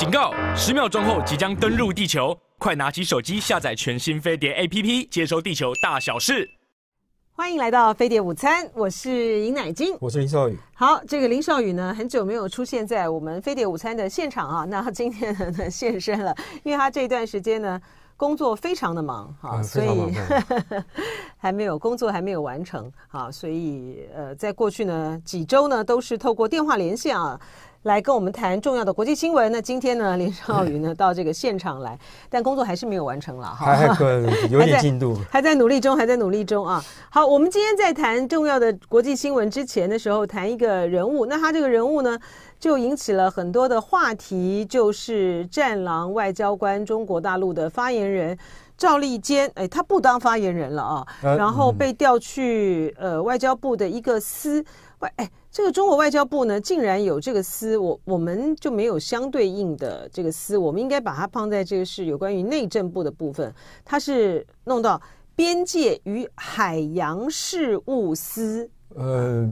警告！十秒钟后即将登陆地球，快拿起手机下载全新飞碟 APP，接收地球大小事。欢迎来到飞碟午餐，我是尹乃菁，我是林少宇。好，这个林少宇呢，很久没有出现在我们飞碟午餐的现场啊，那今天呢现身了，因为他这一段时间呢，工作非常的忙啊，所以 还没有工作还没有完成啊，所以呃，在过去呢几周呢，都是透过电话连线啊。来跟我们谈重要的国际新闻。那今天呢，林少宇呢到这个现场来，但工作还是没有完成了哈，还有点进度，还在努力中，还在努力中啊。好，我们今天在谈重要的国际新闻之前的时候，谈一个人物。那他这个人物呢，就引起了很多的话题，就是战狼外交官、中国大陆的发言人赵立坚。哎，他不当发言人了啊，然后被调去呃外交部的一个司。哎，这个中国外交部呢，竟然有这个司，我我们就没有相对应的这个司，我们应该把它放在这个是有关于内政部的部分，它是弄到边界与海洋事务司。呃，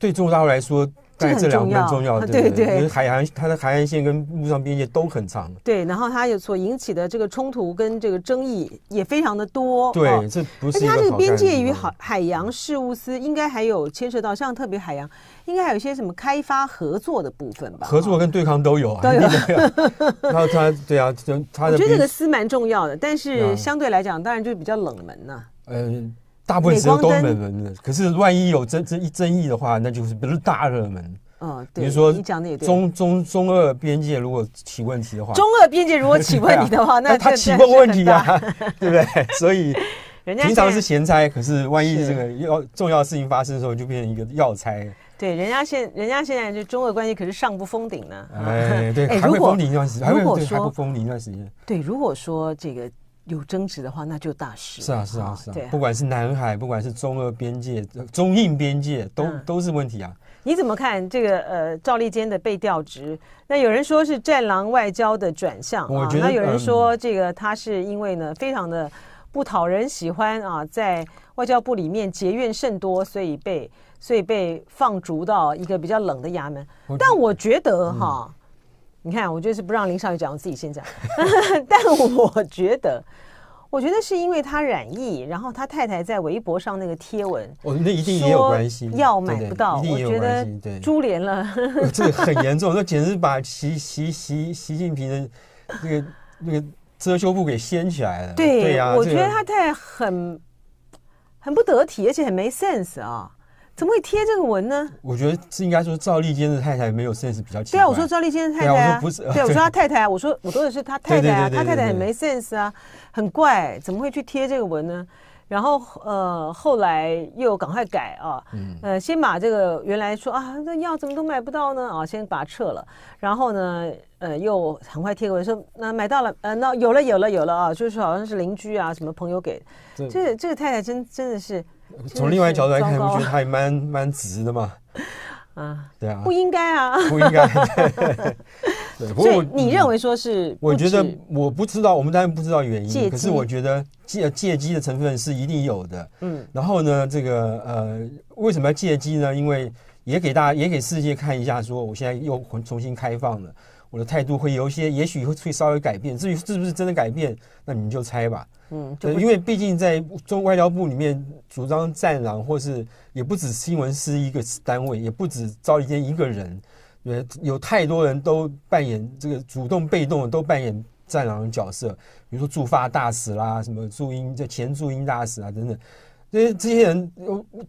对中国大陆来说。这很重要，对对，海洋它的海岸线跟陆上边界都很长。对，然后它有所引起的这个冲突跟这个争议也非常的多。对，这不是它这个边界与海海洋事务司应该还有牵涉到，像特别海洋应该还有一些什么开发合作的部分吧？合作跟对抗都有啊。都有。他他对啊，他的。我觉得这个司蛮重要的，但是相对来讲，当然就比较冷门呐。嗯。大部分时是都冷门的，可是万一有争争一争议的话，那就是不是大热门。嗯，比如说中中中二边界如果起问题的话，中二边界如果起问题的话，那他起过问题啊，对不对？所以 人家平常是闲差，可是万一这个要重要事情发生的时候，就变成一个要差。对，人家现人家现在就中俄关系可是上不封顶呢。哎，对，还会封顶一段时间，还会还不封顶一段时间。对，如果说这个。有争执的话，那就大事。是啊，是啊，是啊。不管是南海，不管是中俄边界、中印边界，都都是问题啊。你怎么看这个？呃，赵立坚的被调职，那有人说是战狼外交的转向，那有人说这个他是因为呢非常的不讨人喜欢啊，在外交部里面结怨甚多，所以被所以被放逐到一个比较冷的衙门。但我觉得哈。你看，我就是不让林少宇讲，我自己先讲。但我觉得，我觉得是因为他染疫，然后他太太在微博上那个贴文，哦，那一定也有关系。药买不到，我觉得对，株连了。这个很严重，这简直把习习习习近平的那个那个遮羞布给掀起来了。对呀，我觉得他太太很很不得体，而且很没 sense 啊。怎么会贴这个文呢？我觉得是应该说赵丽坚的太太没有 sense 比较强。对啊，我说赵丽坚的太太啊，我说不是，对我说他太太啊，我说 我说的是他太太啊，他太太很没 sense 啊，很怪，怎么会去贴这个文呢？然后呃，后来又赶快改啊，嗯，呃，先把这个原来说啊，那药怎么都买不到呢？啊，先把它撤了。然后呢，呃，又很快贴过来说那买到了，呃，那有了有了有了啊，就是好像是邻居啊，什么朋友给，这这个太太真真的是。从另外角度来看，我觉得他还蛮 蛮值的嘛。啊，对啊，不应该啊，不应该。对，不过你认为说是？我觉得我不知道，我们当然不知道原因。可是我觉得借借机的成分是一定有的。嗯，然后呢，这个呃，为什么要借机呢？因为也给大家，也给世界看一下，说我现在又重新开放了。我的态度会有一些，也许会稍微改变。至于是不是真的改变，那你们就猜吧。嗯，就因为毕竟在中外交部里面，主张“战狼”或是也不止新闻师一个单位，也不止赵立坚一个人。有太多人都扮演这个主动、被动都扮演“战狼”角色，比如说驻法大使啦，什么驻英、就前驻英大使啊等等。所这些人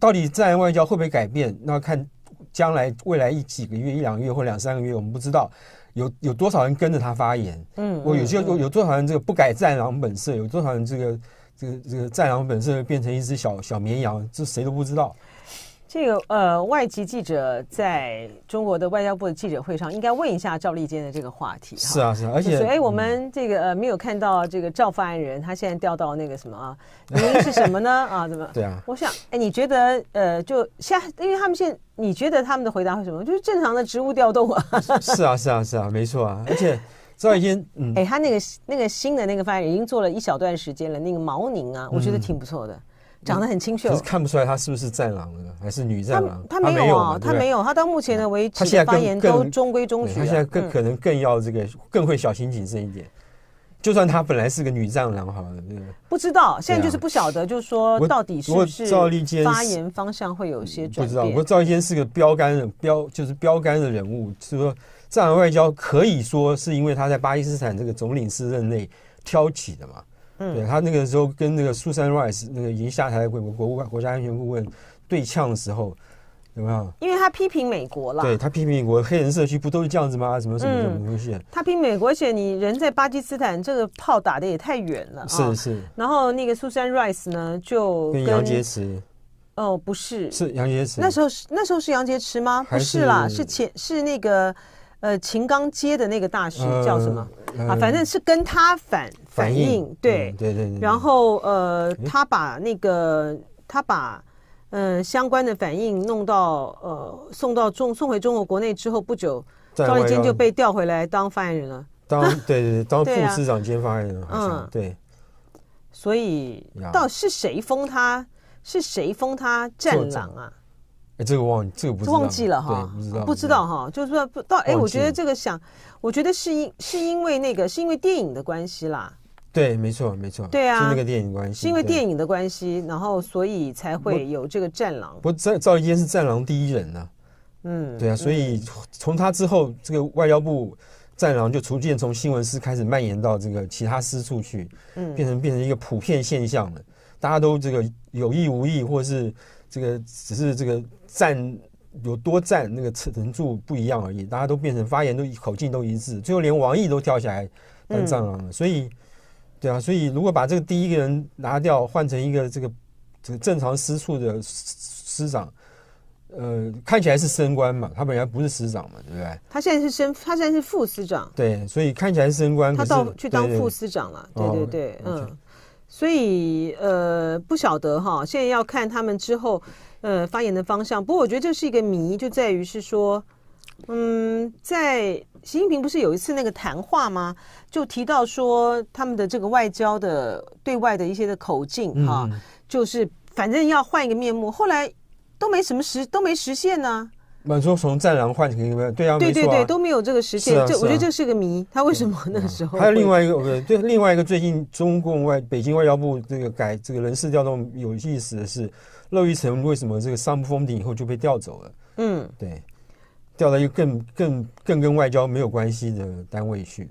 到底战外交会不会改变？那看将来、未来一几个月、一两个月或两三个月，我们不知道。有有多少人跟着他发言？嗯，我有些有有多少人这个不改战狼本色？有多少人这个这个这个战狼本色变成一只小小绵羊？这谁都不知道。这个呃，外籍记者在中国的外交部的记者会上，应该问一下赵立坚的这个话题。是啊，是啊，而且说，哎，我们这个呃没有看到这个赵发言人，他现在调到那个什么啊？原因是什么呢？啊，怎么？对啊。我想，哎，你觉得呃，就现在，因为他们现在，你觉得他们的回答会什么？就是正常的职务调动啊。是啊，是啊，是啊，没错啊。而且赵立坚，嗯，哎，他那个那个新的那个发言人，已经做了一小段时间了，那个毛宁啊，我觉得挺不错的。长得很清秀，可是看不出来他是不是战狼了，还是女战狼？他没有啊，他没有，他到目前的为止，他发言都中规中矩。他现在更可能更要这个，更会小心谨慎一点。就算他本来是个女战狼，好了，那个不知道，现在就是不晓得，就是说到底是不是赵立坚发言方向会有些转不知道，不过赵立坚是个标杆的标，就是标杆的人物，是说战狼外交可以说是因为他在巴基斯坦这个总领事任内挑起的嘛。对他那个时候跟那个 Susan Rice 那个已经下台的国国务国家安全顾问对呛的时候，有没有？因为他批评美国了。对，他批评美国，黑人社区不都是这样子吗？什么什么什么东西？他批评美国，而且你人在巴基斯坦，这个炮打的也太远了。是是。然后那个 Susan Rice 呢，就跟杨洁篪哦，不是，是杨洁篪。那时候是那时候是杨洁篪吗？不是啦，是前是那个呃秦刚接的那个大学叫什么啊？反正是跟他反。反应对对对，然后呃，他把那个他把呃相关的反应弄到呃送到中送回中国国内之后不久，赵立坚就被调回来当发言人了。当对对对，当副司长兼发言人好像对。所以到底是谁封他是谁封他战狼啊？哎，这个忘这个不忘记了哈？不知道不知道哈？就是说到哎，我觉得这个想，我觉得是因是因为那个是因为电影的关系啦。对，没错，没错，对啊，是那个电影关系，是因为电影的关系，然后所以才会有这个战狼。不，赵赵一坚是战狼第一人呢，嗯，对啊，所以从他之后，这个外交部战狼就逐渐从新闻司开始蔓延到这个其他司处去，嗯，变成变成一个普遍现象了。大家都这个有意无意，或是这个只是这个站有多站那个程度不一样而已。大家都变成发言都口径都一致，最后连王毅都跳起来当战狼了，所以。对啊，所以如果把这个第一个人拿掉，换成一个这个这个正常私处的师长，呃，看起来是升官嘛？他本来不是师长嘛，对不对？他现在是升，他现在是副师长。对，所以看起来是升官。他到去当副师长了，对对对，嗯。所以呃，不晓得哈，现在要看他们之后呃发言的方向。不过我觉得这是一个谜，就在于是说，嗯，在。习近平不是有一次那个谈话吗？就提到说他们的这个外交的对外的一些的口径啊，就是反正要换一个面目。后来都没什么实都没实现呢。满说从战狼换成一个面目，对呀，对对对，都没有这个实现。这我觉得这是个谜，他为什么那时候？还有另外一个，对另外一个，最近中共外北京外交部这个改这个人事调动有意思的是，乐玉成为什么这个上不封顶以后就被调走了？嗯，对。调到一个更更更跟外交没有关系的单位去，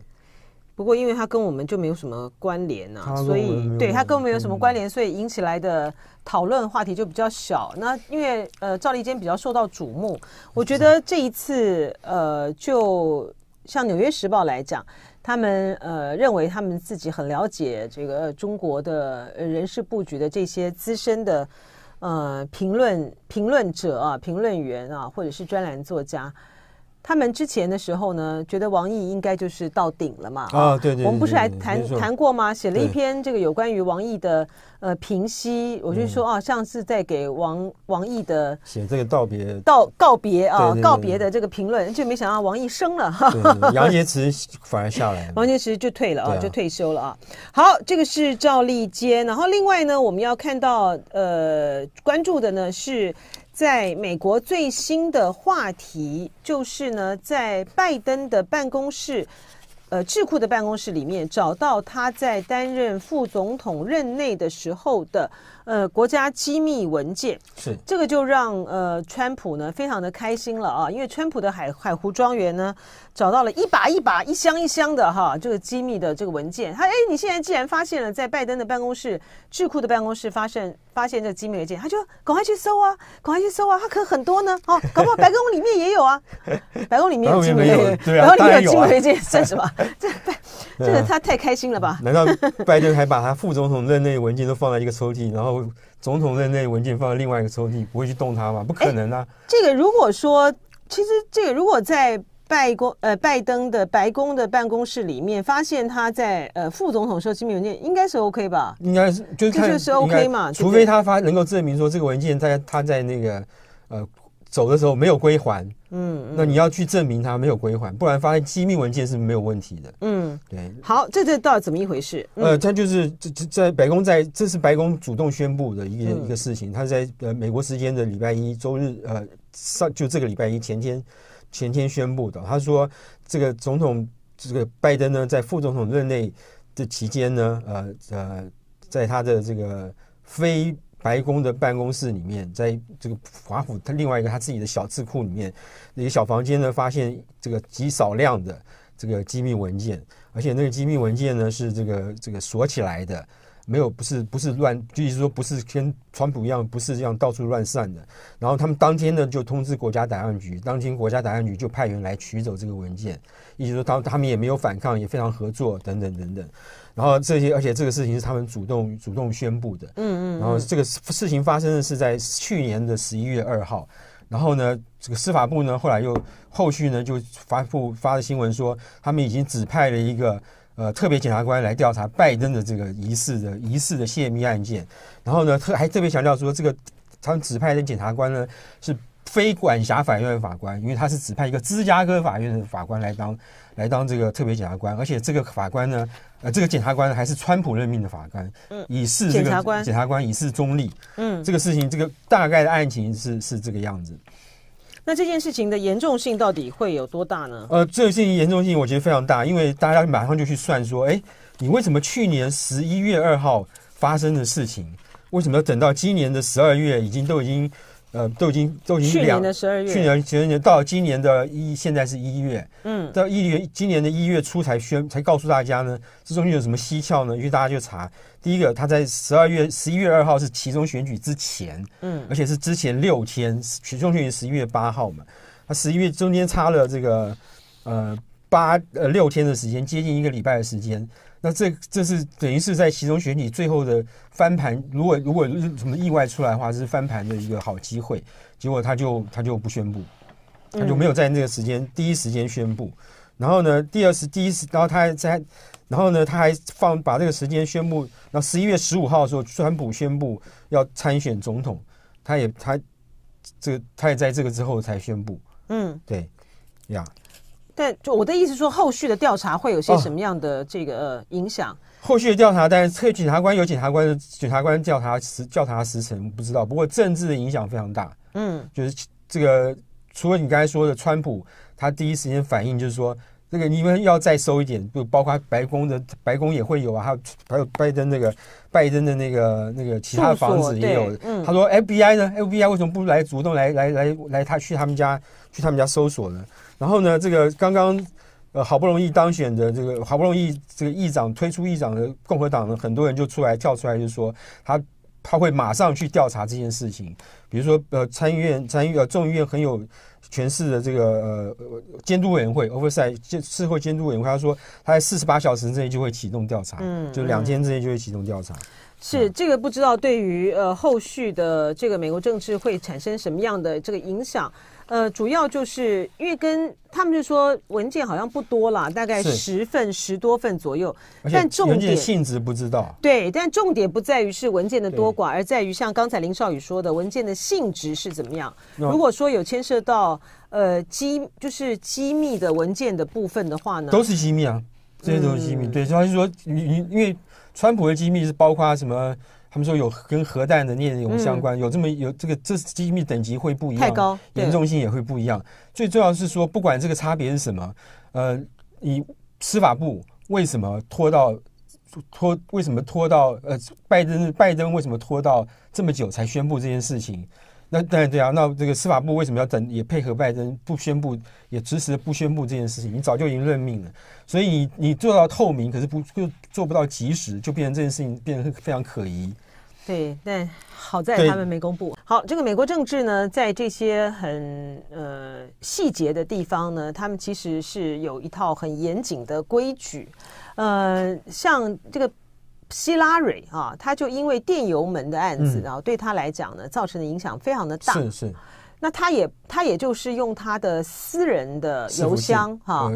不过因为他跟我们就没有什么关联啊，所以对他跟我们有什么关联，所以引起来的讨论话题就比较小。那因为呃赵立坚比较受到瞩目，我觉得这一次呃，就像《纽约时报》来讲，他们呃认为他们自己很了解这个中国的人事布局的这些资深的。呃，评论评论者啊，评论员啊，或者是专栏作家。他们之前的时候呢，觉得王毅应该就是到顶了嘛啊，对对，我们不是还谈谈过吗？写了一篇这个有关于王毅的呃评析，我就说啊，上次在给王王毅的写这个道别道告别啊，告别的这个评论，就没想到王毅升了，杨洁篪反而下来，王洁篪就退了啊，就退休了啊。好，这个是赵立坚，然后另外呢，我们要看到呃关注的呢是。在美国最新的话题就是呢，在拜登的办公室，呃，智库的办公室里面找到他在担任副总统任内的时候的。呃，国家机密文件是这个就让呃，川普呢非常的开心了啊，因为川普的海海湖庄园呢找到了一把一把、一箱一箱的哈，这个机密的这个文件，他哎，你现在既然发现了在拜登的办公室、智库的办公室发现发现这机密文件，他就赶快去搜啊，赶快去搜啊，他可很多呢哦，搞不好白宫里面也有啊，白宫里面机密，文件，对白宫里面 机密文件算什么？这这他太开心了吧？难道拜登还把他副总统任内文件都放在一个抽屉，然后？总统任内文件放在另外一个抽屉，不会去动它吗？不可能啊！这个如果说，其实这个如果在拜公呃拜登的白宫的办公室里面发现他在呃副总统收密文件，应该是 O K 吧？应该是，这就是 O K 嘛？除非他发能够证明说这个文件在他在那个呃。走的时候没有归还，嗯，那你要去证明他没有归还，不然发现机密文件是没有问题的，嗯，对。好，这这到底怎么一回事？呃，他就是这这在白宫在，这是白宫主动宣布的一个、一个事情。他在呃美国时间的礼拜一周日，呃上就这个礼拜一前天前天宣布的。他说这个总统这个拜登呢，在副总统任内的期间呢，呃呃，在他的这个非。白宫的办公室里面，在这个华府他另外一个他自己的小智库里面，那个小房间呢，发现这个极少量的这个机密文件，而且那个机密文件呢是这个这个锁起来的。没有，不是不是乱，就是说不是跟川普一样，不是这样到处乱散的。然后他们当天呢就通知国家档案局，当天国家档案局就派人来取走这个文件。意思说，当他们也没有反抗，也非常合作等等等等。然后这些，而且这个事情是他们主动主动宣布的。嗯嗯。然后这个事情发生的是在去年的十一月二号。然后呢，这个司法部呢后来又后续呢就发布发的新闻说，他们已经指派了一个。呃，特别检察官来调查拜登的这个疑似的、疑似的泄密案件。然后呢，特还特别强调说，这个他们指派的检察官呢是非管辖法院的法官，因为他是指派一个芝加哥法院的法官来当、来当这个特别检察官。而且这个法官呢，呃，这个检察官还是川普任命的法官，嗯，以示这个检察官以示中立。嗯，这个事情，这个大概的案情是是这个样子。那这件事情的严重性到底会有多大呢？呃，这件事情严重性我觉得非常大，因为大家马上就去算说，哎，你为什么去年十一月二号发生的事情，为什么要等到今年的十二月已经都已经？呃，都已经都已经去年的十二月，去年前年到今年的一，现在是一月，嗯，到一月，今年的一月初才宣，才告诉大家呢，这中间有什么蹊跷呢？因为大家就查，第一个，他在十二月十一月二号是其中选举之前，嗯，而且是之前六天，选中选举十一月八号嘛，他十一月中间差了这个呃八呃六天的时间，接近一个礼拜的时间。那这这是等于是在其中选举最后的翻盘，如果如果什么意外出来的话，这是翻盘的一个好机会。结果他就他就不宣布，他就没有在那个时间第一时间宣布。然后呢，第二次第一次，然后他还在，然后呢，他还放把这个时间宣布。那十一月十五号的时候川普宣布要参选总统，他也他这个他也在这个之后才宣布。嗯，对，呀。但就我的意思说，后续的调查会有些什么样的这个影响？后续的调查，但是特检察官有检察官，的检察官调查时调查时程不知道。不过政治的影响非常大，嗯，就是这个，除了你刚才说的川普，他第一时间反应就是说，这个你们要再收一点，就包括白宫的白宫也会有啊，还有还有拜登那个拜登的那个那个其他的房子也有。嗯、他说 FBI 呢，FBI 为什么不来主动来来来来他去他们家去他们家搜索呢？然后呢，这个刚刚呃好不容易当选的这个好不容易这个议长推出议长的共和党呢，很多人就出来跳出来就说他他会马上去调查这件事情。比如说呃参议院参议呃众议院很有权势的这个呃监督委员会，o v e r s i 菲 e 监事后监督委员会，他说他在四十八小时之内就会启动调查，嗯，就两天之内就会启动调查。是这个不知道对于呃后续的这个美国政治会产生什么样的这个影响？呃，主要就是因为跟他们就说文件好像不多了，大概十份十多份左右。但重点性质不知道。对，但重点不在于是文件的多寡，而在于像刚才林少宇说的，文件的性质是怎么样。如果说有牵涉到呃机就是机密的文件的部分的话呢，都是机密啊，这些都是机密。对，主要是说你你因为川普的机密是包括什么？他们说有跟核弹的内容相关，有这么有这个，这机密等级会不一样，严重性也会不一样。最重要是说，不管这个差别是什么，呃，以司法部为什么拖到拖，为什么拖到呃拜登拜登为什么拖到这么久才宣布这件事情？那对对啊，那这个司法部为什么要等也配合拜登不宣布，也迟迟不宣布这件事情？你早就已经任命了，所以你你做到透明，可是不又做不到及时，就变成这件事情变得非常可疑。对，但好在他们没公布。好，这个美国政治呢，在这些很呃细节的地方呢，他们其实是有一套很严谨的规矩，呃，像这个。希拉蕊啊，他就因为电油门的案子，然后对他来讲呢，造成的影响非常的大。是是，那他也他也就是用他的私人的邮箱哈，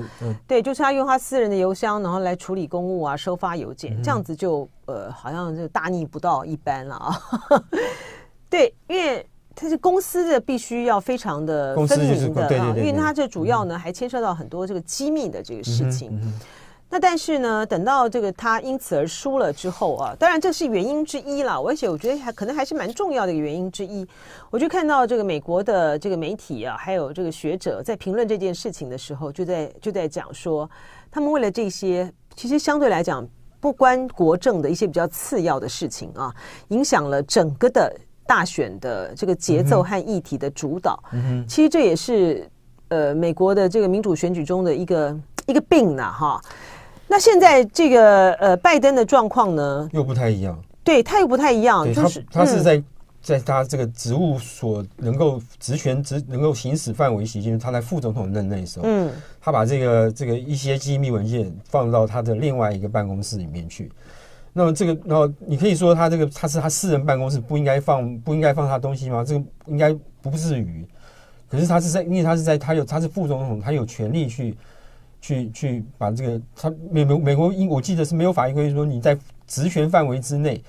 对，就是他用他私人的邮箱，然后来处理公务啊，收发邮件，这样子就呃，好像就大逆不道一般了啊。对，因为他是公司的，必须要非常的分明的啊，因为他这主要呢还牵涉到很多这个机密的这个事情。那但是呢，等到这个他因此而输了之后啊，当然这是原因之一了。而且我觉得还可能还是蛮重要的一个原因之一。我就看到这个美国的这个媒体啊，还有这个学者在评论这件事情的时候，就在就在讲说，他们为了这些其实相对来讲不关国政的一些比较次要的事情啊，影响了整个的大选的这个节奏和议题的主导。嗯，其实这也是呃美国的这个民主选举中的一个一个病呢，哈。那现在这个呃，拜登的状况呢，又不太一样。对，他又不太一样，就是他是在在他这个职务所能够职权、职能够行使范围期间，他在副总统任内时候，嗯，他把这个这个一些机密文件放到他的另外一个办公室里面去。那么这个，然后你可以说他这个他是他私人办公室不应该放不应该放他东西吗？这个应该不至于。可是他是在，因为他是在，他有他是副总统，他有权利去。去去把这个，他美美美国英，我记得是没有法律规定说你在职权范围之内，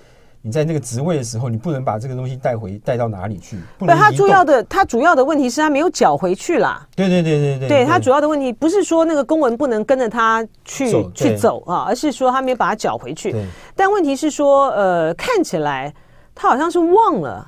你在那个职位的时候，你不能把这个东西带回带到哪里去。不，他主要的他主要的问题是他没有缴回去啦。对对对对对，对他主要的问题不是说那个公文不能跟着他去去走啊，而是说他没有把它缴回去。但问题是说，呃，看起来他好像是忘了。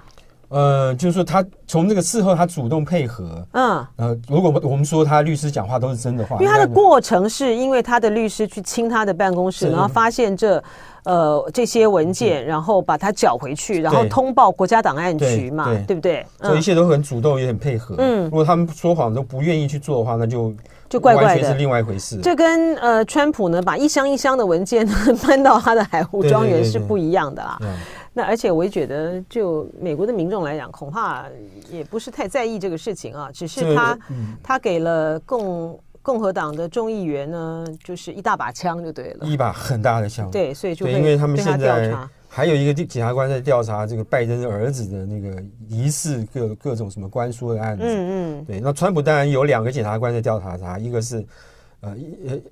呃，就是说他从这个事后，他主动配合，嗯，呃，如果我们我们说他律师讲话都是真的话，因为他的过程是因为他的律师去清他的办公室，然后发现这，呃，这些文件，然后把它缴回去，然后通报国家档案局嘛，对不对？所以一切都很主动，也很配合。嗯，如果他们说谎都不愿意去做的话，那就就怪怪的，是另外一回事。这跟呃，川普呢把一箱一箱的文件呢 搬到他的海湖庄园是不一样的啦。那而且我也觉得，就美国的民众来讲，恐怕也不是太在意这个事情啊。只是他他给了共共和党的众议员呢，就是一大把枪就对了。一把很大的枪。对，所以就对，因为他们现在还有一个检察官在调查这个拜登的儿子的那个疑似各各种什么官书的案子。嗯嗯。对，那川普当然有两个检察官在调查，他，一个是呃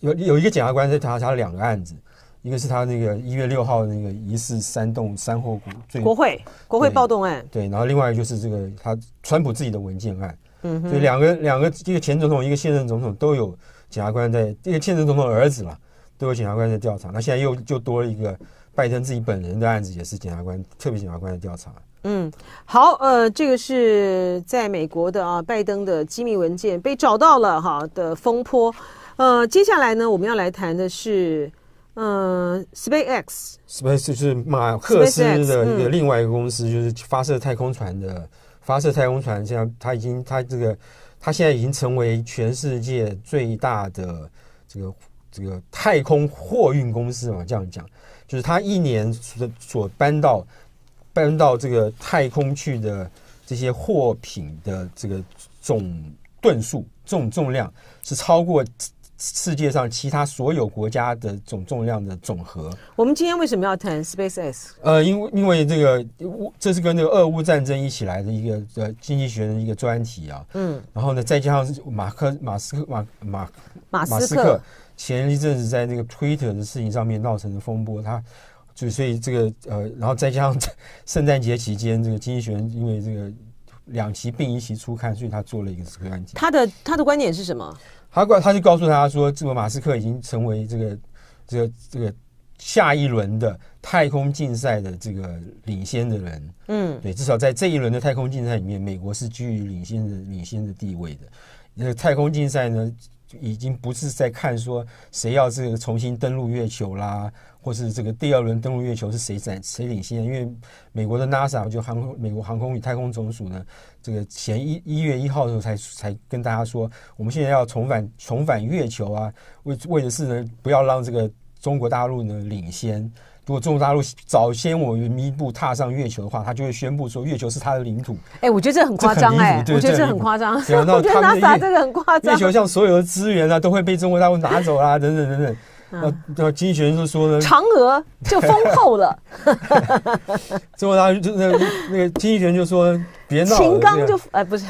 有有一个检察官在调查他两个案子。一个是他那个一月六号那个疑似煽动山火最国会国会暴动案，对，然后另外一个就是这个他川普自己的文件案，嗯，所以两个两个，一个前总统，一个现任总统都有检察官在，一个现任总统儿子嘛都有检察官在调查，那现在又就多了一个拜登自己本人的案子，也是检察官，特别检察官在调查。嗯，好，呃，这个是在美国的啊，拜登的机密文件被找到了哈的风波，呃，接下来呢，我们要来谈的是。嗯，SpaceX，Space 就是马克思的一个另外一个公司，就是发射太空船的，发射太空船。现在它已经，它这个，它现在已经成为全世界最大的这个这个太空货运公司嘛？这样讲，就是它一年所所搬到搬到这个太空去的这些货品的这个总吨数、总重量是超过。世界上其他所有国家的总重量的总和。我们今天为什么要谈 SpaceX？呃，因为因为这个，这是跟那个俄乌战争一起来的一个呃经济学的一个专题啊。嗯。然后呢，再加上马克马斯克马马马斯克前一阵子在那个 Twitter 的事情上面闹成了风波，他就所以这个呃，然后再加上圣诞节期间，这个经济学因为这个两期并一期出刊，所以他做了一个这个案件。他的他的观点是什么？他告，他就告诉他说，这个马斯克已经成为这个、这个、这个下一轮的太空竞赛的这个领先的人。嗯，对，至少在这一轮的太空竞赛里面，美国是居于领先的、领先的地位的。那太空竞赛呢？已经不是在看说谁要是重新登陆月球啦，或是这个第二轮登陆月球是谁在谁领先？因为美国的 NASA 就航空美国航空与太空总署呢，这个前一一月一号的时候才才跟大家说，我们现在要重返重返月球啊，为为的是呢不要让这个中国大陆呢领先。如果中国大陆早先我们一步踏上月球的话，他就会宣布说月球是他的领土。哎，我觉得这很夸张哎，我觉得这很夸张。对啊，那 他把这个很夸张，月球上所有的资源啊都会被中国大陆拿走啊，等等等等。那经学人就说呢，嫦娥就丰厚了。中国大陆就个那个金人就说。别闹，秦刚就哎不是，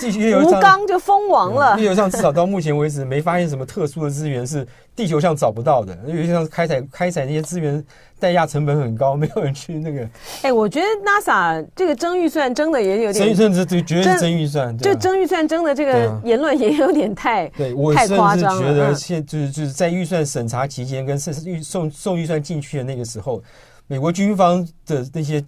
继续 吴刚就封王了。地球上至少到目前为止没发现什么特殊的资源是地球上找不到的。因有些开采开采那些资源代价成本很高，没有人去那个。哎，我觉得 NASA 这个争预算争的也有点，甚至甚这绝对是争预算，这争预算争的这个言论也有点太对，我甚至觉得现就是就是在预算审查期间跟送预送送预算进去的那个时候，美国军方的那些。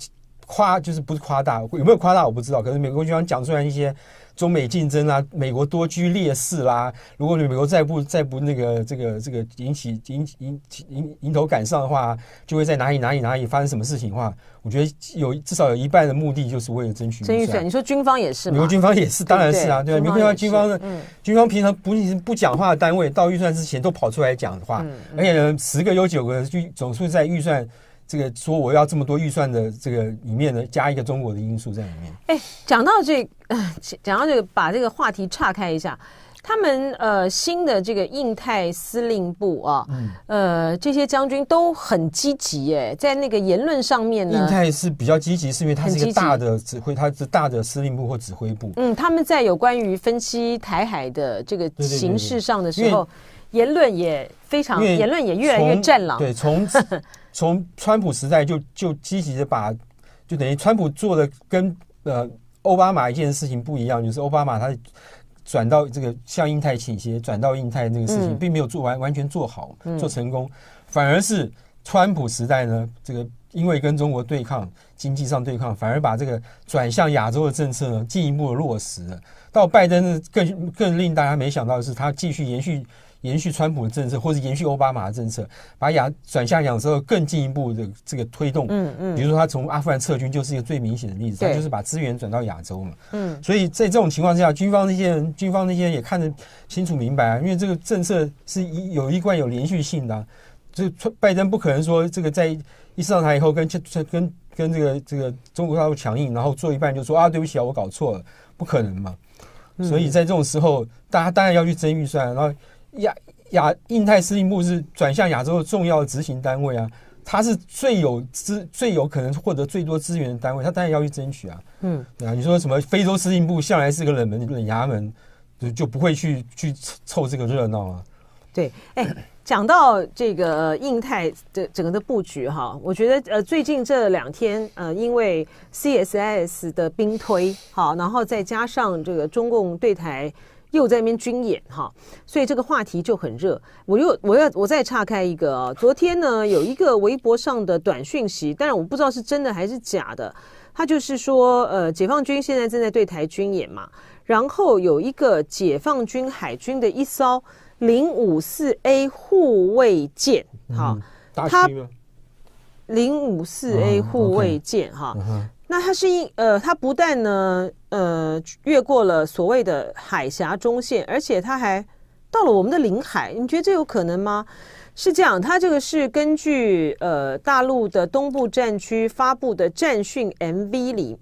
夸就是不是夸大，有没有夸大我不知道。可是美国军方讲出来一些中美竞争啊，美国多居劣势啦。如果你美国再不再不那个这个这个引起引起引起迎迎头赶上的话，就会在哪里哪里哪里发生什么事情的话，我觉得有至少有一半的目的就是为了争取预算。你说军方也是吗？国军方也是，当然是啊，对吧？有军方军方的军方平常不仅不讲话的单位，到预算之前都跑出来讲的话，而且十个有九个就总数在预算。这个说我要这么多预算的这个里面呢，加一个中国的因素在里面。哎，讲到这，讲到这个，把这个话题岔开一下。他们呃新的这个印太司令部啊，呃，这些将军都很积极哎，在那个言论上面呢，印太是比较积极，是因为它是一个大的指挥，它是大的司令部或指挥部。嗯，他们在有关于分析台海的这个形势上的时候，言论也非常，言论也越来越战狼。对，从。从川普时代就就积极的把，就等于川普做的跟呃奥巴马一件事情不一样，就是奥巴马他转到这个向印太倾斜，转到印太那个事情，并没有做完完全做好做成功，反而是川普时代呢，这个因为跟中国对抗，经济上对抗，反而把这个转向亚洲的政策呢进一步的落实了。到拜登更更令大家没想到的是，他继续延续。延续川普的政策，或者延续奥巴马的政策，把亚转向亚洲，更进一步的这个推动。嗯嗯，比如说他从阿富汗撤军，就是一个最明显的例子，他就是把资源转到亚洲嘛。嗯，所以在这种情况之下，军方那些人，军方那些人也看得清楚明白啊，因为这个政策是一有一贯有连续性的，这川拜登不可能说这个在一上台以后跟跟跟跟这个这个中国大陆强硬，然后做一半就说啊对不起啊，我搞错了，不可能嘛。所以在这种时候，大家当然要去争预算，然后。亚亚印太司令部是转向亚洲的重要执行单位啊，它是最有资、最有可能获得最多资源的单位，它当然要去争取啊。嗯，啊，你说什么？非洲司令部向来是个冷门冷衙门，就就不会去去凑这个热闹啊。对，哎，讲到这个印太的整个的布局哈，我觉得呃，最近这两天呃，因为 C S I S 的兵推好，然后再加上这个中共对台。又在那边军演哈，所以这个话题就很热。我又我要我再岔开一个啊，昨天呢有一个微博上的短讯息，但是我不知道是真的还是假的，他就是说呃解放军现在正在对台军演嘛，然后有一个解放军海军的一艘零五四 A 护卫舰哈，它零五四 A 护卫舰哈。那它是因呃，它不但呢，呃，越过了所谓的海峡中线，而且它还到了我们的领海。你觉得这有可能吗？是这样，它这个是根据呃大陆的东部战区发布的战讯 MV 里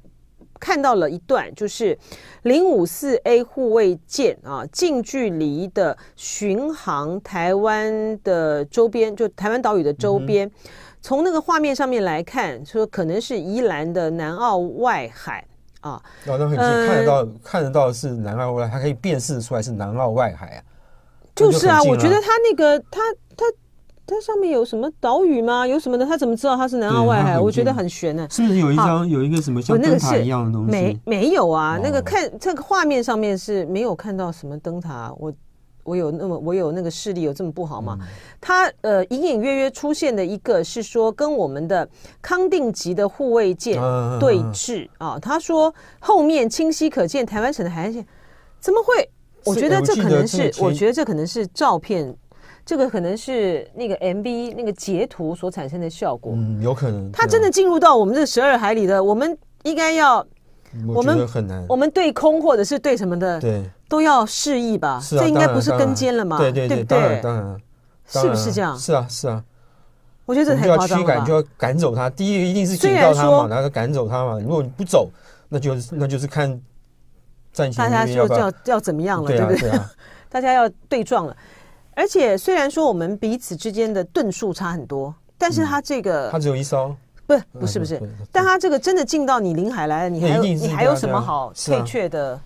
看到了一段，就是零五四 A 护卫舰啊，近距离的巡航台湾的周边，就台湾岛屿的周边。从那个画面上面来看，说可能是宜兰的南澳外海啊。哦，那很近，看得到，看得到是南澳外海，可以辨识出来是南澳外海啊。就是啊，我觉得它那个，它它它上面有什么岛屿吗？有什么的？它怎么知道它是南澳外海？我觉得很悬呢。是不是有一张有一个什么像灯塔一样的东西？没没有啊？那个看这个画面上面是没有看到什么灯塔，我。我有那么我有那个视力有这么不好吗？他呃隐隐约约出现的一个是说跟我们的康定级的护卫舰对峙啊，他说后面清晰可见台湾省的海岸线，怎么会？我觉得这可能是，我觉得这可能是照片，这个可能是那个 M B 那个截图所产生的效果，嗯，有可能。他真的进入到我们这十二海里的，我们应该要，我们很难，我们对空或者是对什么的，对。都要示意吧，这应该不是跟尖了嘛？对对对，当然当然，是不是这样？是啊是啊，我觉得这很夸张就要驱赶，就要赶走他。第一个一定是警告他嘛，然后赶走他嘛。如果你不走，那就那就是看战情，大家就要要怎么样了？对不对 大家要对撞了。而且虽然说我们彼此之间的盾数差很多，但是他这个他只有一艘，不不是不是，但他这个真的进到你领海来了，你还有你还有什么好退却的？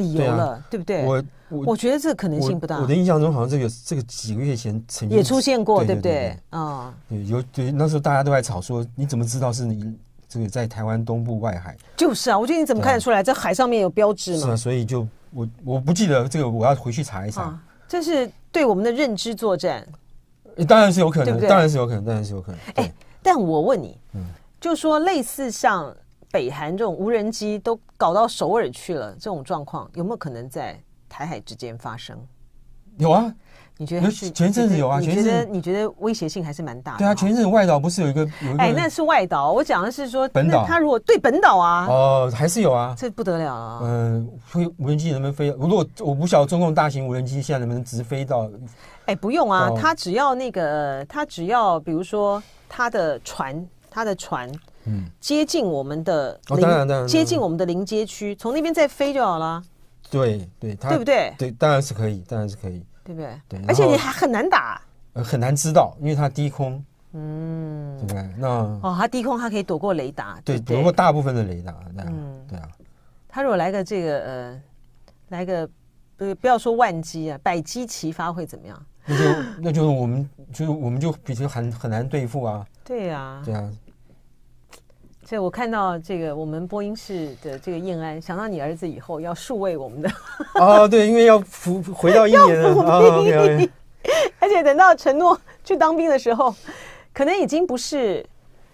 理由了，对不对？我我我觉得这可能性不大。我的印象中好像这个这个几个月前曾经也出现过，对不对？啊，有对那时候大家都在吵说，你怎么知道是你这个在台湾东部外海？就是啊，我觉得你怎么看得出来？在海上面有标志呢？是啊，所以就我我不记得这个，我要回去查一查。这是对我们的认知作战，当然是有可能，当然是有可能，当然是有可能。哎，但我问你，嗯，就说类似像。北韩这种无人机都搞到首尔去了，这种状况有没有可能在台海之间发生？有啊，你觉得？前一阵子有啊，你觉得你觉得威胁性还是蛮大？的？对啊，前阵子外岛不是有一个？哎，那是外岛，我讲的是说本岛。他如果对本岛啊，哦，还是有啊，这不得了啊。嗯，飞无人机能不能飞？如果我不晓得中共大型无人机现在能不能直飞到？哎，不用啊，他只要那个，他只要比如说他的船，他的船。接近我们的哦，当然当然，接近我们的临街区，从那边再飞就好了。对对，对不对？对，当然是可以，当然是可以，对不对？对，而且你还很难打，很难知道，因为它低空，嗯，对不对？那哦，它低空它可以躲过雷达，对，躲过大部分的雷达。嗯，对啊。他如果来个这个呃，来个不不要说万机啊，百机齐发会怎么样？那就那就我们就是我们就比较很很难对付啊。对啊，对啊。所以我看到这个我们播音室的这个燕安想到你儿子以后要数位我们的啊对，因为要服回到一年啊，而且等到承诺去当兵的时候，可能已经不是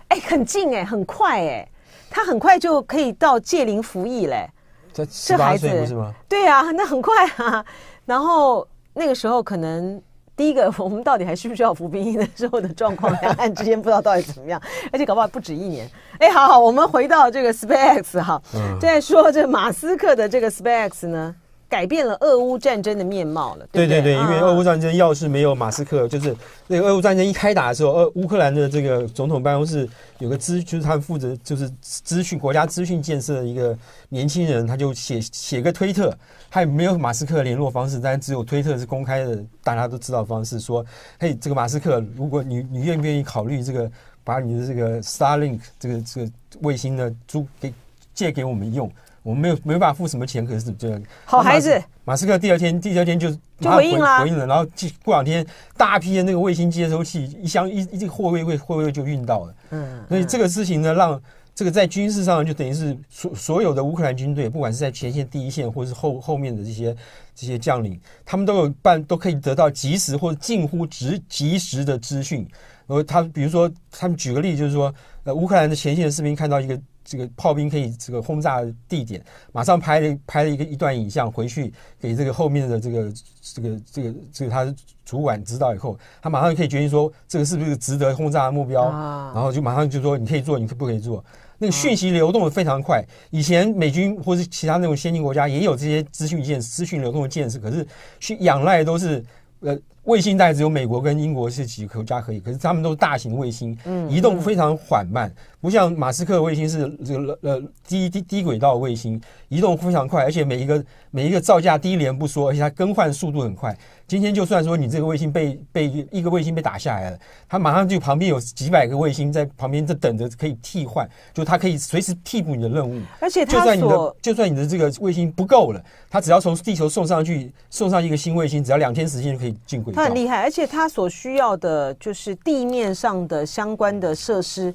哎很近哎很快哎，他很快就可以到界灵服役嘞，这孩子不是吗？对啊，那很快啊，然后那个时候可能。第一个，我们到底还需不需要服兵役呢？之后的状况，两岸之间不知道到底怎么样，而且搞不好不止一年。哎，好好，我们回到这个 SpaceX 哈，在说这马斯克的这个 SpaceX 呢。改变了俄乌战争的面貌了。对对对，因为俄乌战争要是没有马斯克，就是那个俄乌战争一开打的时候，呃，乌克兰的这个总统办公室有个资，就是他负责就是资讯国家资讯建设的一个年轻人，他就写写个推特，他也没有马斯克联络方式，但只有推特是公开的，大家都知道方式，说，嘿，这个马斯克，如果你你愿不愿意考虑这个，把你的这个 Starlink 这个这个卫星的租给借给我们用？我们没有没办法付什么钱，可是这样。好孩子，马斯克第二天第二天就就回应了，回应了，然后过两天大批的那个卫星接收器一箱一一这货物会货物就运到了。嗯，所以这个事情呢，让这个在军事上就等于是所所有的乌克兰军队，不管是在前线第一线，或是后后面的这些这些将领，他们都有办都可以得到及时或近乎直及时的资讯。然后他比如说他们举个例，就是说呃乌克兰的前线士兵看到一个。这个炮兵可以这个轰炸地点，马上拍了拍了一个一段影像回去，给这个后面的这个这个这个这个他主管知道以后，他马上就可以决定说这个是不是值得轰炸的目标，然后就马上就说你可以做，你可不可以做？那个讯息流动的非常快。以前美军或是其他那种先进国家也有这些资讯建资讯流动的建设，可是去仰赖都是呃。卫星带只有美国跟英国是几个国家可以，可是他们都是大型卫星，移动非常缓慢，不像马斯克的卫星是这呃低低低轨道卫星，移动非常快，而且每一个每一个造价低廉不说，而且它更换速度很快。今天就算说你这个卫星被被一个卫星被打下来了，它马上就旁边有几百个卫星在旁边在等着可以替换，就它可以随时替补你的任务。而且就算你的就算你的这个卫星不够了，它只要从地球送上去送上一个新卫星，只要两天时间就可以进轨。它很厉害，而且它所需要的就是地面上的相关的设施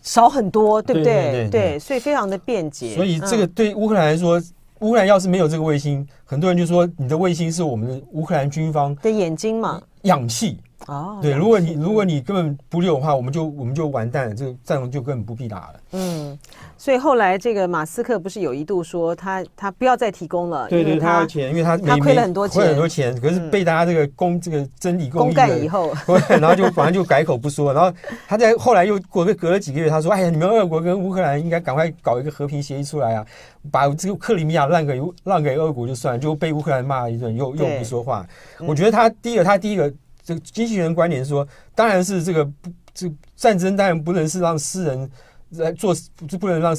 少很多，对不对？对，所以非常的便捷。所以这个对乌克兰来说，乌克兰要是没有这个卫星，很多人就说你的卫星是我们的乌克兰军方的眼睛嘛，氧气。哦，对，如果你如果你根本不六的话，我们就我们就完蛋了，这个战争就根本不必打了。嗯，所以后来这个马斯克不是有一度说他他不要再提供了，对对，他钱，因为他他亏了很多钱，亏很多钱。可是被大家这个公这个真理公干以后，然后就反正就改口不说。然后他在后来又过隔了几个月，他说：“哎呀，你们俄国跟乌克兰应该赶快搞一个和平协议出来啊，把这个克里米亚让给让给俄国就算。”就被乌克兰骂了一顿，又又不说话。我觉得他第一个，他第一个。这个机器人观点是说，当然是这个不，这战争当然不能是让私人来做，就不能让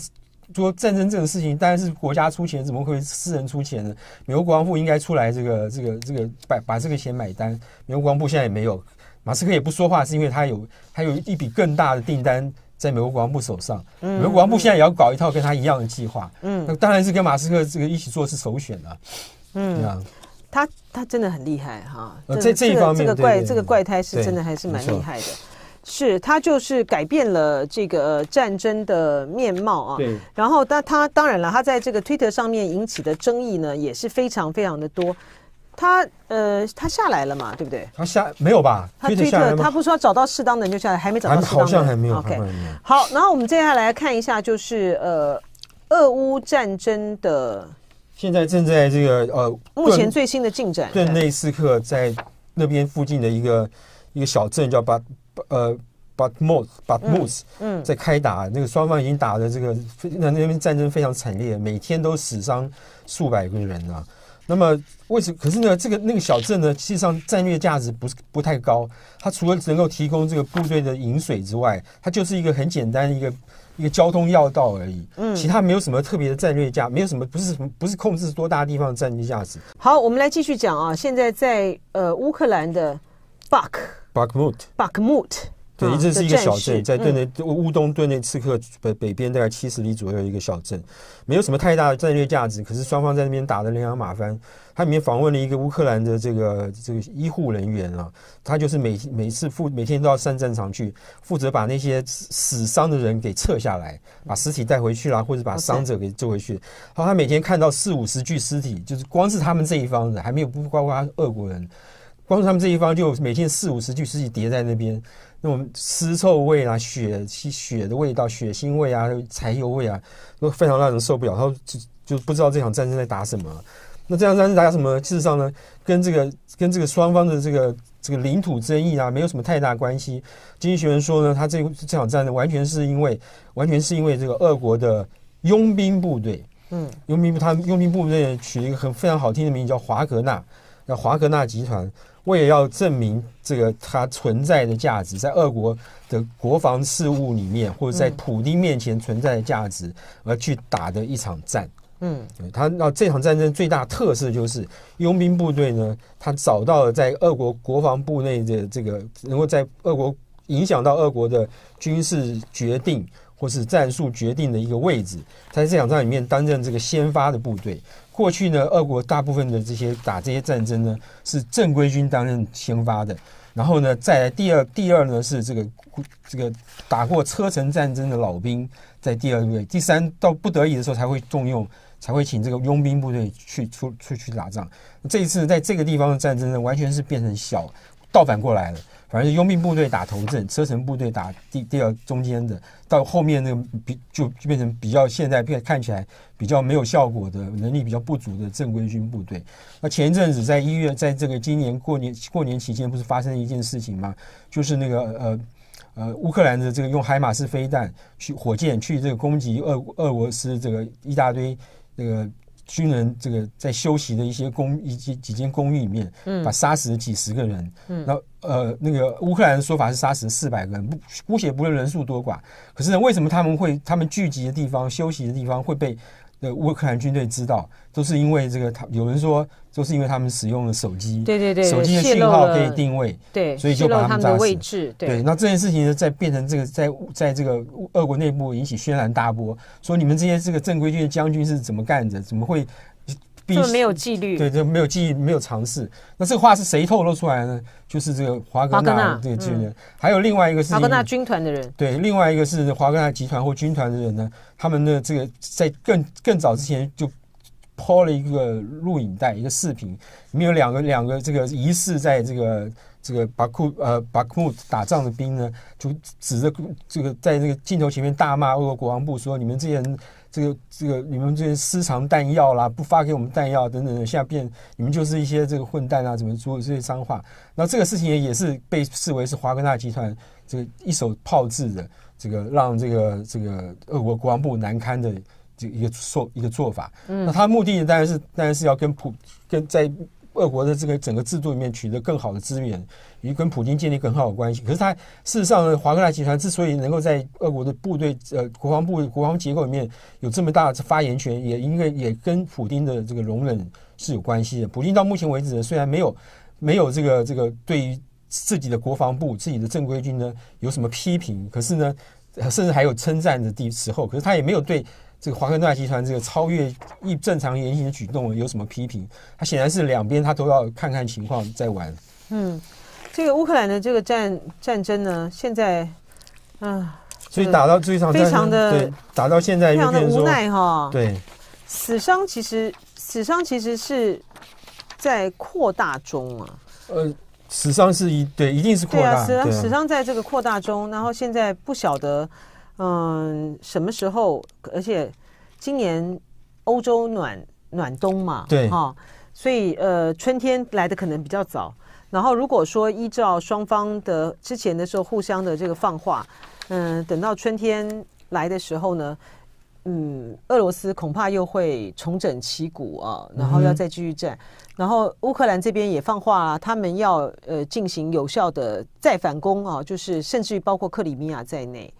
做战争这种事情，当然是国家出钱，怎么会私人出钱呢？美国国防部应该出来这个这个这个把把这个钱买单。美国国防部现在也没有，马斯克也不说话，是因为他有他有一笔更大的订单在美国国防部手上。美国防部现在也要搞一套跟他一样的计划。嗯，那当然是跟马斯克这个一起做是首选了。嗯啊。他他真的很厉害哈，这这一方面，这个怪这个怪胎是真的还是蛮厉害的，是他就是改变了这个战争的面貌啊。对。然后他他当然了，他在这个推特上面引起的争议呢也是非常非常的多。他呃他下来了嘛，对不对？他下没有吧？他推特他不说找到适当的就下来，还没找到适当，好像还没有。OK。好，然后我们接下来看一下就是呃，俄乌战争的。现在正在这个呃，目前最新的进展，顿内斯克在那边附近的一个一个小镇叫巴呃巴姆巴姆斯，在开打。那个双方已经打的这个那那边战争非常惨烈，每天都死伤数百个人啊。那么，为什么？可是呢，这个那个小镇呢，实际上战略价值不是不太高。它除了能够提供这个部队的饮水之外，它就是一个很简单一个一个交通要道而已。嗯，其他没有什么特别的战略价，没有什么不是什么不是控制多大地方的战略价值。好，我们来继续讲啊，现在在呃乌克兰的 b 克 k 克穆 a k h m u t b k u 对，一直是一个小镇，在顿内乌东顿内刺客北北边大概七十里左右一个小镇，没有什么太大的战略价值。可是双方在那边打得人仰马翻。他里面访问了一个乌克兰的这个这个医护人员啊，他就是每每次负每天都要上战场去，负责把那些死伤的人给撤下来，把尸体带回去啦，或者把伤者给救回去。好，他每天看到四五十具尸体，就是光是他们这一方的，还没有不包括俄国人，光是他们这一方就每天四五十具尸体叠在那边。那种尸臭味啊，血血的味道，血腥味啊，柴油味啊，都非常让人受不了。他说就就不知道这场战争在打什么。那这场战争打什么？事实上呢，跟这个跟这个双方的这个这个领土争议啊，没有什么太大关系。经济学人说呢，他这这场战争完全是因为完全是因为这个俄国的佣兵部队。嗯，佣兵部他佣兵部队取一个很非常好听的名字叫华格纳，叫华格纳集团。我也要证明这个它存在的价值，在俄国的国防事务里面，或者在土地面前存在的价值，而去打的一场战。嗯，他那这场战争最大特色就是佣兵部队呢，他找到了在俄国国防部内的这个能够在俄国影响到俄国的军事决定或是战术决定的一个位置。在这场战里面担任这个先发的部队。过去呢，俄国大部分的这些打这些战争呢，是正规军担任先发的，然后呢，在第二第二呢是这个这个打过车臣战争的老兵在第二位，第三到不得已的时候才会重用，才会请这个佣兵部队去出出去打仗。这一次在这个地方的战争呢，完全是变成小倒反过来了。反正是佣兵部队打头阵，车臣部队打第第二中间的，到后面那个比就就变成比较现在变看起来比较没有效果的能力比较不足的正规军部队。那前一阵子在一月，在这个今年过年过年期间，不是发生一件事情吗？就是那个呃呃乌克兰的这个用海马斯飞弹去火箭去这个攻击俄俄罗斯这个一大堆那个军人这个在休息的一些公一些几间公寓里面，嗯，把杀死了几十个人，嗯，后呃，那个乌克兰的说法是杀死四百个人，不，不血不论人数多寡。可是为什么他们会他们聚集的地方、休息的地方会被呃乌克兰军队知道？都是因为这个，有人说都是因为他们使用了手机，对对对，手机的信号可以定位，对，所以就把他们位置。对，那这件事情呢，在变成这个在在这个俄国内部引起轩然大波，说你们这些这个正规军的将军是怎么干的？怎么会？就没有纪律，对，就没有纪律，没有尝试。那这个话是谁透露出来的？就是这个华格纳这个军人，还有另外一个是华格纳军团的人，对，另外一个是华格纳集团或军团的人呢。他们的这个在更更早之前就抛了一个录影带，一个视频，里面有两个两个这个疑似在这个这个巴库呃巴库打仗的兵呢，就指着这个在这个镜头前面大骂俄国国防部说你们这些人。这个这个，你们这些私藏弹药啦，不发给我们弹药等等的，现在变你们就是一些这个混蛋啊，怎么说这些脏话？那这个事情也也是被视为是华格纳集团这个一手炮制的，这个让这个这个俄国国防部难堪的这一个做一个做法。那他目的当然是当然是要跟普跟在。俄国的这个整个制度里面取得更好的资源，与跟普京建立更好的关系。可是他事实上，华科大集团之所以能够在俄国的部队、呃，国防部、国防结构里面有这么大的发言权，也应该也跟普京的这个容忍是有关系的。普京到目前为止，虽然没有没有这个这个对于自己的国防部、自己的正规军呢有什么批评，可是呢，甚至还有称赞的地时候，可是他也没有对。个华科纳集团这个超越一正常言行的举动，有什么批评？他显然是两边他都要看看情况再玩。嗯，这个乌克兰的这个战战争呢，现在，啊，所以打到最常非常的对，打到现在非常的无奈哈。对，死伤其实死伤其实是，在扩大中啊。呃，死伤是一对，一定是扩大死伤，死伤在这个扩大中，然后现在不晓得。嗯，什么时候？而且今年欧洲暖暖冬嘛，对哈。所以呃，春天来的可能比较早。然后如果说依照双方的之前的时候互相的这个放话，嗯，等到春天来的时候呢，嗯，俄罗斯恐怕又会重整旗鼓啊，然后要再继续战。然后乌克兰这边也放话，他们要呃进行有效的再反攻啊，就是甚至于包括克里米亚在内。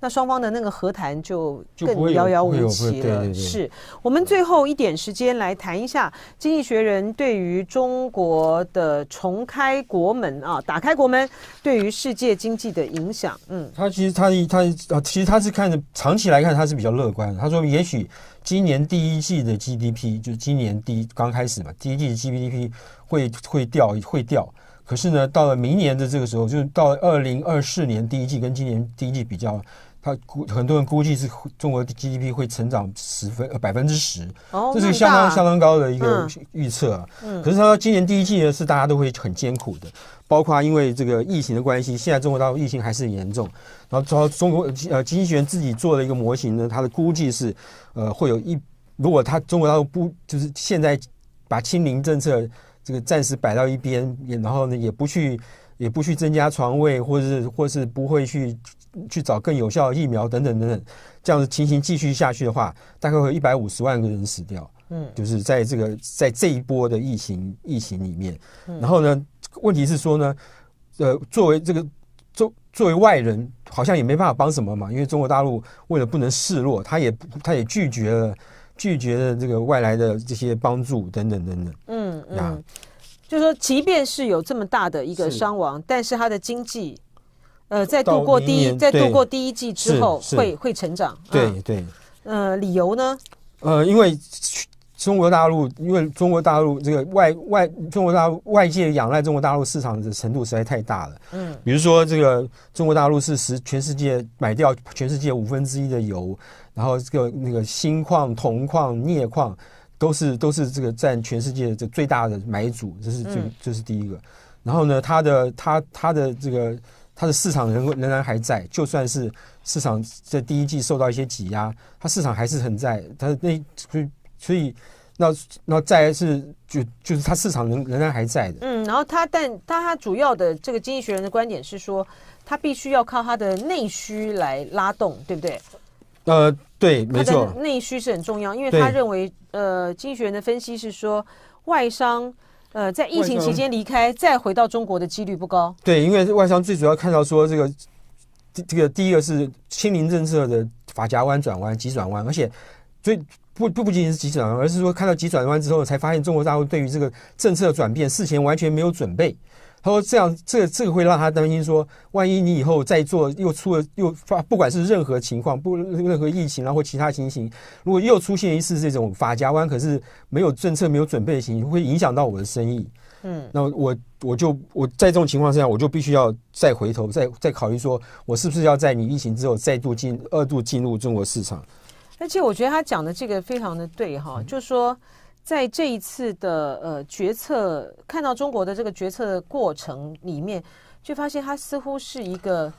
那双方的那个和谈就更遥遥无期了。是我们最后一点时间来谈一下《经济学人》对于中国的重开国门啊，打开国门对于世界经济的影响。嗯，他其实他他啊，其实他是看的长期来看，他是比较乐观。他说，也许今年第一季的 GDP，就是今年第一刚开始嘛，第一季的 GDP 会会掉会掉。可是呢，到了明年的这个时候，就是到了二零二四年第一季跟今年第一季比较，他估很多人估计是中国 GDP 会成长十分百分之十，这是相当相当高的一个预测啊。可是他今年第一季呢，是大家都会很艰苦的，包括因为这个疫情的关系，现在中国大陆疫情还是很严重。然后，中国呃，经济学自己做了一个模型呢，他的估计是呃，会有一如果他中国大陆不就是现在把清零政策。这个暂时摆到一边，也然后呢，也不去，也不去增加床位，或者是，或是不会去去找更有效的疫苗等等等等。这样的情形继续下去的话，大概有一百五十万个人死掉。嗯，就是在这个在这一波的疫情疫情里面，然后呢，问题是说呢，呃，作为这个作作为外人，好像也没办法帮什么嘛，因为中国大陆为了不能示弱，他也他也拒绝了拒绝了这个外来的这些帮助等等等等。嗯，就说即便是有这么大的一个伤亡，但是它的经济，呃，在度过第一，在度过第一季之后，会会成长。对对。呃，理由呢？呃，因为中国大陆，因为中国大陆这个外外，中国大陆外界仰赖中国大陆市场的程度实在太大了。嗯。比如说，这个中国大陆是十全世界买掉全世界五分之一的油，然后这个那个锌矿、铜矿、镍矿。都是都是这个占全世界这最大的买主，这是最这是第一个。然后呢，它的它它的这个它的市场仍仍然还在，就算是市场在第一季受到一些挤压，它市场还是很在。它那所以所以那那再是就就是它市场仍仍然还在的。嗯，然后它但但它主要的这个经济学人的观点是说，它必须要靠它的内需来拉动，对不对？呃。对，没错，内需是很重要，因为他认为，呃，经济学人的分析是说，外商，呃，在疫情期间离开再回到中国的几率不高。对，因为外商最主要看到说这个，这这个第一个是清零政策的法夹弯转弯、急转弯，而且最不不不仅仅是急转弯，而是说看到急转弯之后才发现中国大陆对于这个政策转变事前完全没有准备。他说：“这样，这这个会让他担心，说万一你以后再做，又出了又发，不管是任何情况，不任何疫情然后其他情形，如果又出现一次这种法家湾，可是没有政策、没有准备的情形，会影响到我的生意。嗯，那我我就我在这种情况之下，我就必须要再回头，再再考虑，说我是不是要在你疫情之后再度进二度进入中国市场？而且我觉得他讲的这个非常的对哈，就说。”在这一次的呃决策，看到中国的这个决策的过程里面，就发现他似乎是一个，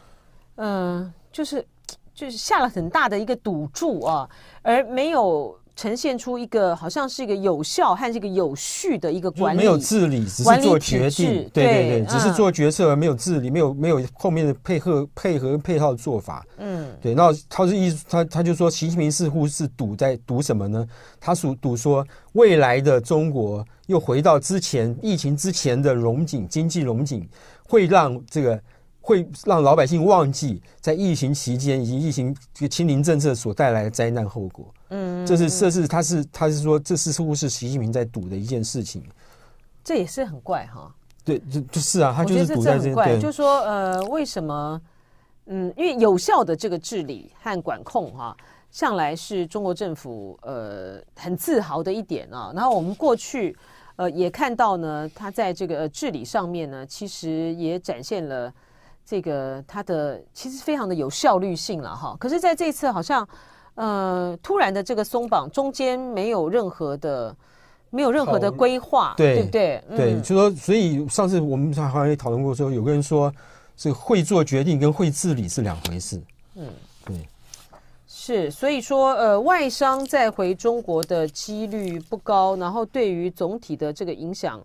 嗯，就是就是下了很大的一个赌注啊，而没有。呈现出一个好像是一个有效和这个有序的一个管理，没有治理，只是做决定，对对对，只是做决策，而没有治理，没有没有后面的配合配合配套的做法，嗯，对。那他是意他他就说，习近平似乎是赌在赌什么呢？他赌赌说，未来的中国又回到之前疫情之前的荣井经济荣井，会让这个会让老百姓忘记在疫情期间以及疫情这个清零政策所带来的灾难后果。嗯，这是这是他是他是说这是似乎是习近平在赌的一件事情，这也是很怪哈。对，就就是啊，他就是赌在怪，就说呃，为什么？嗯，因为有效的这个治理和管控哈，向来是中国政府呃很自豪的一点啊。然后我们过去呃也看到呢，他在这个治理上面呢，其实也展现了这个他的其实非常的有效率性了哈。可是在这次好像。呃，突然的这个松绑，中间没有任何的，没有任何的规划，对不对？对，就说，所以上次我们好像也讨论过，说有个人说是会做决定跟会治理是两回事。嗯，对，是，所以说，呃，外商再回中国的几率不高，然后对于总体的这个影响。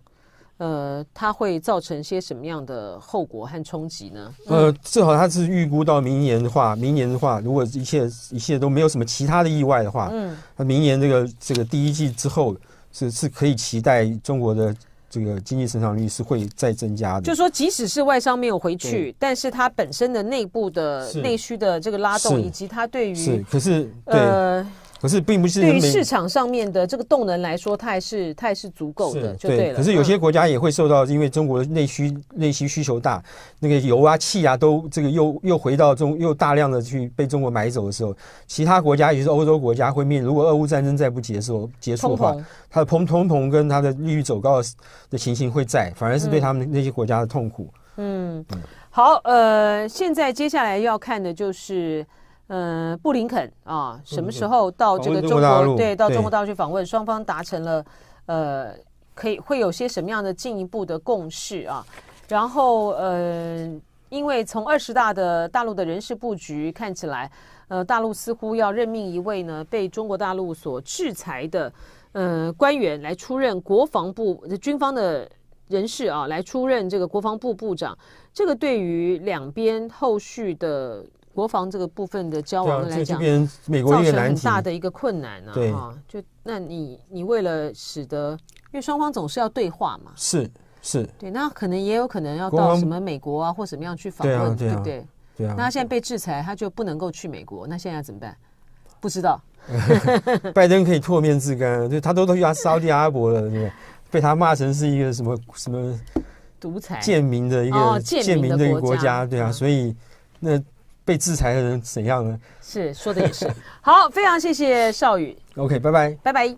呃，它会造成些什么样的后果和冲击呢？呃，最好它是预估到明年的话，明年的话，如果一切一切都没有什么其他的意外的话，嗯，那明年这个这个第一季之后是是可以期待中国的这个经济成长率是会再增加的。就是说即使是外商没有回去，但是它本身的内部的内需的这个拉动以及它对于，是，可是呃。可是，并不是对于市场上面的这个动能来说，它还是它还是足够的，就对了。可是有些国家也会受到，因为中国内需内需需求大，那个油啊气啊都这个又又回到中，又大量的去被中国买走的时候，其他国家也是欧洲国家会面。如果俄乌战争再不结束结束的话，它的膨通膨跟它的利率走高的的情形会在，反而是对他们那些国家的痛苦。嗯，好，呃，现在接下来要看的就是。呃，布林肯啊，什么时候到这个中国对，到中国大陆去访问，双方达成了，呃，可以会有些什么样的进一步的共识啊？然后，呃，因为从二十大的大陆的人事布局看起来，呃，大陆似乎要任命一位呢被中国大陆所制裁的，呃，官员来出任国防部军方的人事啊，来出任这个国防部部长。这个对于两边后续的。国防这个部分的交往来讲，这边美国一个很大的一个困难啊，对啊，就那你你为了使得，因为双方总是要对话嘛，是是，对，那可能也有可能要到什么美国啊或什么样去访问，对不对？对啊，那现在被制裁，他就不能够去美国，那现在怎么办？不知道。拜登可以破面自干，就他都都压烧掉阿伯了，对被他骂成是一个什么什么独裁、贱民的一个贱民的一个国家，对啊，所以那。被制裁的人怎样呢？是说的也是好，非常谢谢少宇。OK，拜拜，拜拜。